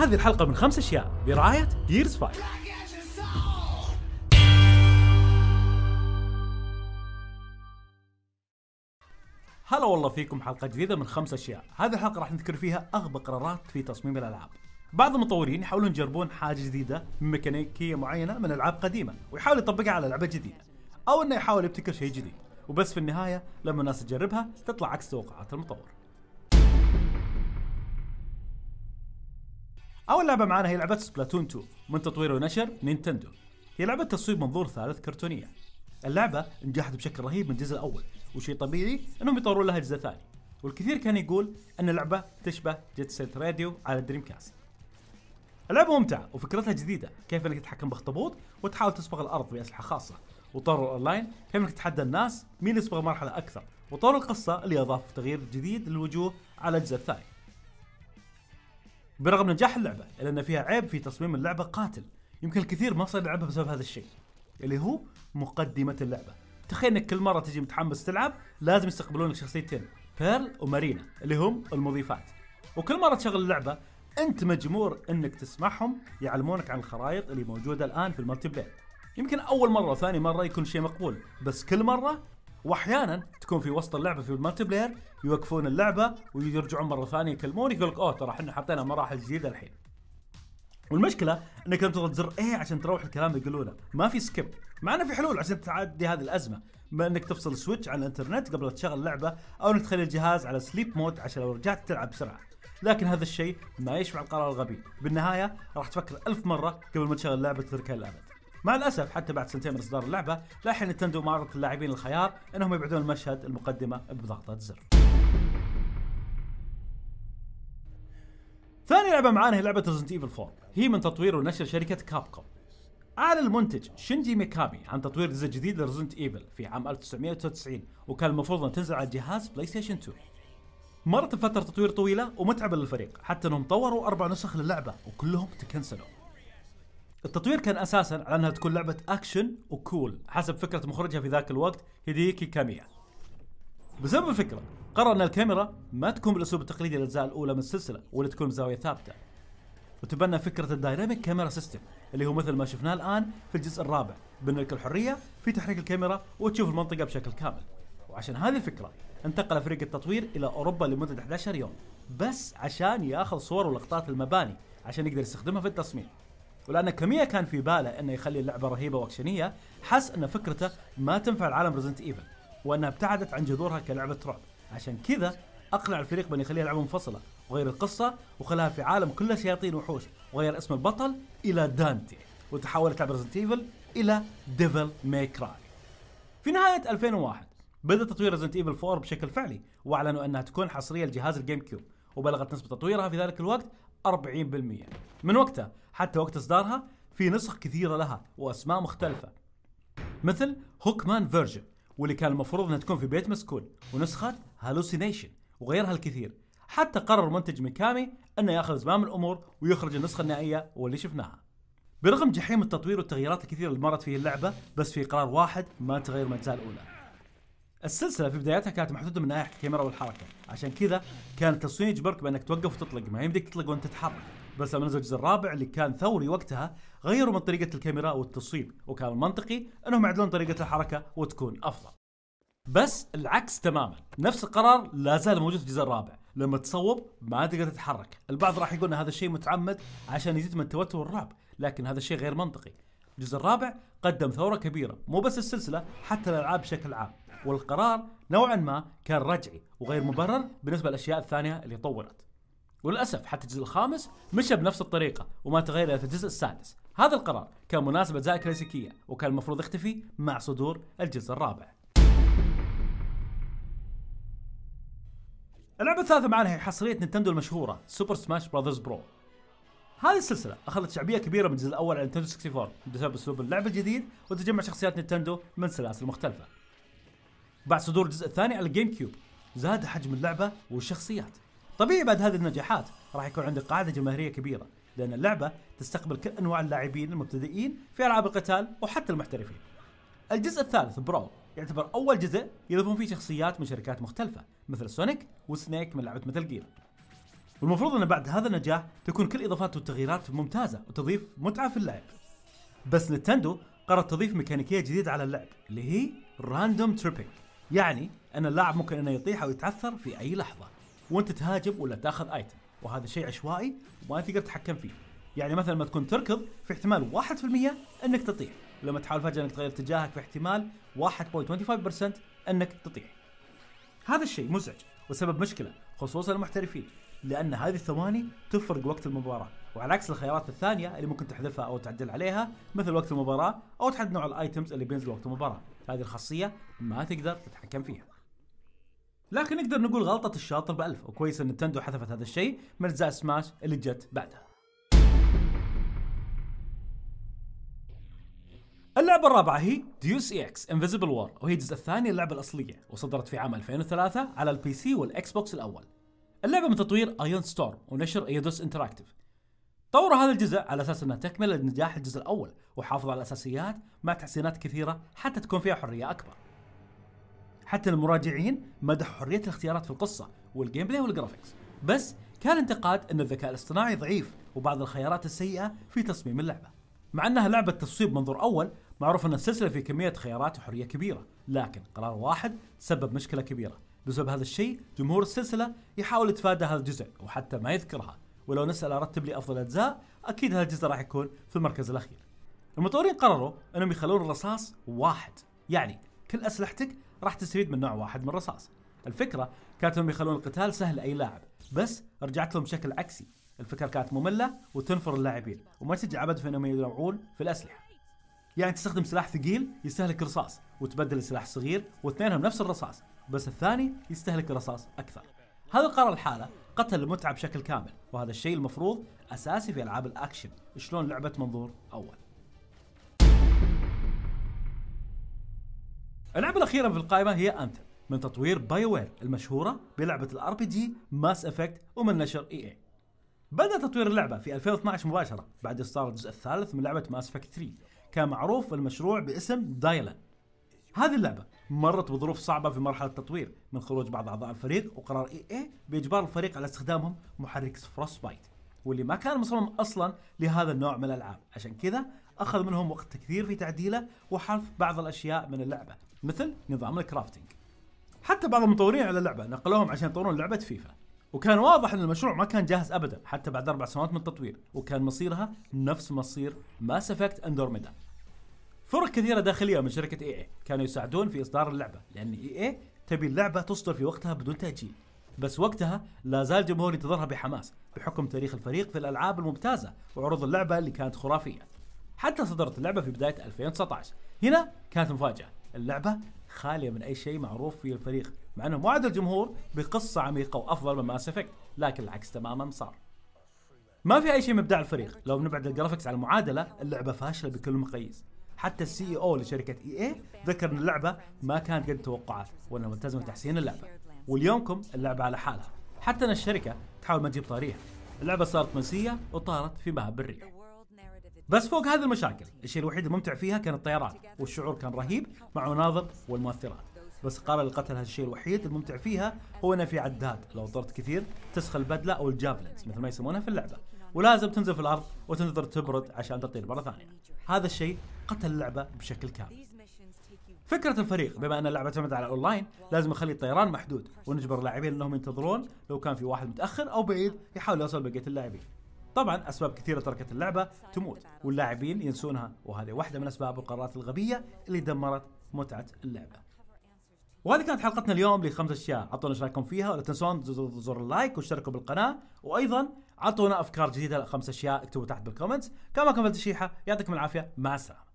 هذه الحلقة من خمس أشياء برعاية جيرز 5 هلا والله فيكم حلقة جديدة من خمس أشياء هذه الحلقة راح نذكر فيها أغبى قرارات في تصميم الألعاب بعض المطورين يحاولون يجربون حاجة جديدة من ميكانيكية معينة من ألعاب قديمة ويحاول يطبقها على لعبة جديدة أو أنه يحاول يبتكر شيء جديد وبس في النهاية لما الناس تجربها تطلع عكس توقعات المطور اول لعبه معانا هي لعبه سبلاتون 2 من تطوير ونشر نينتندو هي لعبه تصويب منظور ثالث كرتونيه اللعبة نجحت بشكل رهيب من الجزء الأول وشيء طبيعي أنهم يطورون لها جزء ثاني والكثير كان يقول أن اللعبة تشبه جيت سيت راديو على الدريم كاست اللعبة ممتعة وفكرتها جديدة كيف أنك تتحكم باخطبوط وتحاول تسبق الأرض بأسلحة خاصة وطور الأونلاين كيف أنك تتحدى الناس مين يسبق مرحلة أكثر وطور القصة اللي أضاف تغيير جديد للوجوه على الجزء الثاني برغم نجاح اللعبه الا ان فيها عيب في تصميم اللعبه قاتل يمكن الكثير ما صار يلعبها بسبب هذا الشيء اللي هو مقدمه اللعبه تخيل انك كل مره تجي متحمس تلعب لازم يستقبلونك شخصيتين بيرل ومارينا اللي هم المضيفات وكل مره تشغل اللعبه انت مجمور انك تسمعهم يعلمونك عن الخرائط اللي موجوده الان في المالتي بلاير يمكن اول مره وثاني مره يكون شيء مقبول بس كل مره واحيانا تكون في وسط اللعبه في المالتي بلاير يوقفون اللعبه ويرجعون مره ثانيه يكلمونك يقول لك اوه ترى احنا حطينا مراحل جديده الحين. والمشكله انك لما تضغط زر ايه عشان تروح الكلام يقولونه، ما في سكيب، مع انه في حلول عشان تعدي هذه الازمه، ما انك تفصل سويتش عن الانترنت قبل تشغل اللعبه او انك تخلي الجهاز على سليب مود عشان لو رجعت تلعب بسرعه. لكن هذا الشيء ما يشبع القرار الغبي، بالنهايه راح تفكر ألف مره قبل ما تشغل اللعبه تتركها للابد. مع الاسف حتى بعد سنتين من اصدار اللعبه لاحين نتندو ما اعطت اللاعبين الخيار انهم يبعدون المشهد المقدمه بضغطه زر. ثاني لعبه معانا هي لعبه ريزنت ايفل 4 هي من تطوير ونشر شركه كابكوم أعلن المنتج شينجي ميكامي عن تطوير جزء جديد لريزنت ايفل في عام 1999 وكان المفروض أن تنزل على جهاز بلاي ستيشن 2 مرت فترة تطوير طويلة ومتعبة للفريق حتى أنهم طوروا أربع نسخ للعبة وكلهم تكنسلوا التطوير كان اساسا على انها تكون لعبه اكشن وكول حسب فكره مخرجها في ذاك الوقت هيديكي كاميا بسبب الفكره قرر ان الكاميرا ما تكون بالاسلوب التقليدي للاجزاء الاولى من السلسله واللي تكون بزاويه ثابته وتبنى فكره الدايناميك كاميرا سيستم اللي هو مثل ما شفناه الان في الجزء الرابع بنلك الحريه في تحريك الكاميرا وتشوف المنطقه بشكل كامل وعشان هذه الفكره انتقل فريق التطوير الى اوروبا لمده 11 يوم بس عشان ياخذ صور ولقطات المباني عشان يقدر يستخدمها في التصميم ولان كميه كان في باله انه يخلي اللعبه رهيبه واكشنيه حس ان فكرته ما تنفع لعالم ريزنت ايفل وانها ابتعدت عن جذورها كلعبه رعب عشان كذا اقنع الفريق بان يخليها لعبه منفصله وغير القصه وخلاها في عالم كله شياطين وحوش وغير اسم البطل الى دانتي وتحولت لعبه ريزنت ايفل الى ديفل ماي كراي في نهايه 2001 بدا تطوير ريزنت ايفل 4 بشكل فعلي واعلنوا انها تكون حصريه لجهاز الجيم كيوب وبلغت نسبة تطويرها في ذلك الوقت 40% من وقتها حتى وقت إصدارها في نسخ كثيرة لها وأسماء مختلفة مثل هوكمان فيرجن واللي كان المفروض انها تكون في بيت مسكون ونسخة هالوسينيشن وغيرها الكثير حتى قرر منتج ميكامي انه ياخذ زمام الامور ويخرج النسخه النهائيه واللي شفناها. برغم جحيم التطوير والتغييرات الكثيره اللي مرت فيه اللعبه بس في قرار واحد ما تغير من الاولى السلسله في بدايتها كانت محدوده من ناحيه الكاميرا والحركه عشان كذا كان التصوير يجبرك بانك توقف وتطلق ما يمديك تطلق وانت تتحرك بس لما نزل الجزء الرابع اللي كان ثوري وقتها غيروا من طريقه الكاميرا والتصوير وكان المنطقي انهم يعدلون طريقه الحركه وتكون افضل بس العكس تماما نفس القرار لا زال موجود في الجزء الرابع لما تصوب ما تقدر تتحرك البعض راح يقول ان هذا الشيء متعمد عشان يزيد من التوتر والرعب لكن هذا الشيء غير منطقي الجزء الرابع قدم ثورة كبيرة مو بس السلسلة حتى الألعاب بشكل عام والقرار نوعا ما كان رجعي وغير مبرر بالنسبة للأشياء الثانية اللي طورت وللأسف حتى الجزء الخامس مشى بنفس الطريقة وما تغير إلى الجزء السادس هذا القرار كان مناسبة أجزاء كلاسيكية وكان المفروض يختفي مع صدور الجزء الرابع اللعبة الثالثة معنا هي حصرية نينتندو المشهورة سوبر سماش براذرز برو هذه السلسله اخذت شعبيه كبيره من الجزء الاول على نينتندو 64 بسبب اسلوب اللعب الجديد وتجمع شخصيات نينتندو من سلاسل مختلفه. بعد صدور الجزء الثاني على الجيم كيوب زاد حجم اللعبه والشخصيات. طبيعي بعد هذه النجاحات راح يكون عندك قاعده جماهيريه كبيره لان اللعبه تستقبل كل انواع اللاعبين المبتدئين في العاب القتال وحتى المحترفين. الجزء الثالث برو يعتبر اول جزء يضيفون فيه شخصيات من شركات مختلفه مثل سونيك وسنيك من لعبه مثل جير والمفروض ان بعد هذا النجاح تكون كل اضافات والتغييرات ممتازه وتضيف متعه في اللعب. بس نتندو قررت تضيف ميكانيكيه جديده على اللعب اللي هي راندوم تريبينج يعني ان اللاعب ممكن انه يطيح او يتعثر في اي لحظه وانت تهاجم ولا تاخذ ايتم وهذا شيء عشوائي وما تقدر تتحكم فيه. يعني مثلا لما تكون تركض في احتمال 1% انك تطيح، ولما تحاول فجاه انك تغير اتجاهك في احتمال 1.25% انك تطيح. هذا الشيء مزعج وسبب مشكله خصوصا المحترفين لان هذه الثواني تفرق وقت المباراه وعلى عكس الخيارات الثانيه اللي ممكن تحذفها او تعدل عليها مثل وقت المباراه او تحدد نوع الايتمز اللي بينزل وقت المباراه هذه الخاصيه ما تقدر تتحكم فيها لكن نقدر نقول غلطه الشاطر بألف وكويس ان نتندو حذفت هذا الشيء من اجزاء سماش اللي جت بعدها اللعبة الرابعة هي ديوس اي اكس انفيزبل وور وهي الجزء الثاني اللعبة الأصلية وصدرت في عام 2003 على البي سي والإكس بوكس الأول اللعبة من تطوير ايون ستورم ونشر ايدوس انتراكتيف طوروا هذا الجزء على اساس انها تكمله لنجاح الجزء الاول وحافظوا على الاساسيات مع تحسينات كثيره حتى تكون فيها حريه اكبر. حتى المراجعين مدحوا حريه الاختيارات في القصه والجيم بلاي والجرافيكس، بس كان انتقاد ان الذكاء الاصطناعي ضعيف وبعض الخيارات السيئه في تصميم اللعبه. مع انها لعبه تصويب منظور اول، معروف ان السلسله في كميه خيارات وحريه كبيره، لكن قرار واحد سبب مشكله كبيره، بسبب هذا الشيء جمهور السلسله يحاول يتفادى هذا الجزء وحتى ما يذكرها ولو نسال ارتب لي افضل اجزاء اكيد هذا الجزء راح يكون في المركز الاخير المطورين قرروا انهم يخلون الرصاص واحد يعني كل اسلحتك راح تستفيد من نوع واحد من الرصاص الفكره كانت انهم يخلون القتال سهل لاي لاعب بس رجعت لهم بشكل عكسي الفكره كانت ممله وتنفر اللاعبين وما تشجع ابد في انهم ينوعون في الاسلحه يعني تستخدم سلاح ثقيل يستهلك رصاص وتبدل السلاح الصغير واثنينهم نفس الرصاص بس الثاني يستهلك الرصاص أكثر هذا القرار الحالة قتل المتعة بشكل كامل وهذا الشيء المفروض أساسي في ألعاب الأكشن شلون لعبة منظور أول اللعبة الأخيرة في القائمة هي أنثم من تطوير بايوير المشهورة بلعبة الار بي جي ماس افكت ومن نشر اي e اي. بدأ تطوير اللعبة في 2012 مباشرة بعد إصدار الجزء الثالث من لعبة ماس افكت 3 كان معروف المشروع باسم دايلن. هذه اللعبة مرت بظروف صعبة في مرحلة التطوير من خروج بعض أعضاء الفريق وقرار إي إي بإجبار الفريق على استخدامهم محرك فروست بايت واللي ما كان مصمم أصلا لهذا النوع من الألعاب عشان كذا أخذ منهم وقت كثير في تعديله وحذف بعض الأشياء من اللعبة مثل نظام الكرافتنج حتى بعض المطورين على اللعبة نقلوهم عشان يطورون لعبة فيفا وكان واضح ان المشروع ما كان جاهز ابدا حتى بعد اربع سنوات من التطوير وكان مصيرها نفس مصير ماس افكت اندروميدا فرق كثيره داخليه من شركه اي اي كانوا يساعدون في اصدار اللعبه لان اي اي تبي اللعبه تصدر في وقتها بدون تاجيل بس وقتها لا زال الجمهور ينتظرها بحماس بحكم تاريخ الفريق في الالعاب الممتازه وعروض اللعبه اللي كانت خرافيه حتى صدرت اللعبه في بدايه 2019 هنا كانت مفاجاه اللعبه خاليه من اي شيء معروف في الفريق مع انهم وعدوا الجمهور بقصه عميقه وافضل من ماس افكت لكن العكس تماما صار ما في اي شيء من ابداع الفريق لو بنبعد الجرافكس على المعادله اللعبه فاشله بكل المقاييس حتى السي اي او e لشركه اي e اي ذكر ان اللعبه ما كانت قد التوقعات وانها ملتزمه بتحسين اللعبه واليومكم اللعبه على حالها حتى ان الشركه تحاول ما تجيب طاريها اللعبه صارت منسيه وطارت في مهب الريح بس فوق هذه المشاكل الشيء الوحيد الممتع فيها كان الطيران والشعور كان رهيب مع مناظر والمؤثرات بس قرر القتل هالشيء الوحيد الممتع فيها هو انه في عداد لو طرت كثير تسخ البدله او الجافلنز مثل ما يسمونها في اللعبه ولازم تنزل في الارض وتنتظر تبرد عشان تطير مره ثانيه هذا الشيء قتل اللعبه بشكل كامل فكرة الفريق بما ان اللعبة تعتمد على اونلاين لازم نخلي الطيران محدود ونجبر اللاعبين انهم ينتظرون لو كان في واحد متاخر او بعيد يحاول يوصل بقية اللاعبين. طبعا اسباب كثيرة تركت اللعبة تموت واللاعبين ينسونها وهذه واحدة من اسباب القرارات الغبية اللي دمرت متعة اللعبة. وهذه كانت حلقتنا اليوم لخمس اشياء اعطونا ايش رايكم فيها ولا تنسون زر اللايك واشتركوا بالقناه وايضا اعطونا افكار جديده لخمس اشياء اكتبوا تحت بالكومنتس كما كملت الشيحه يعطيكم العافيه مع السلامه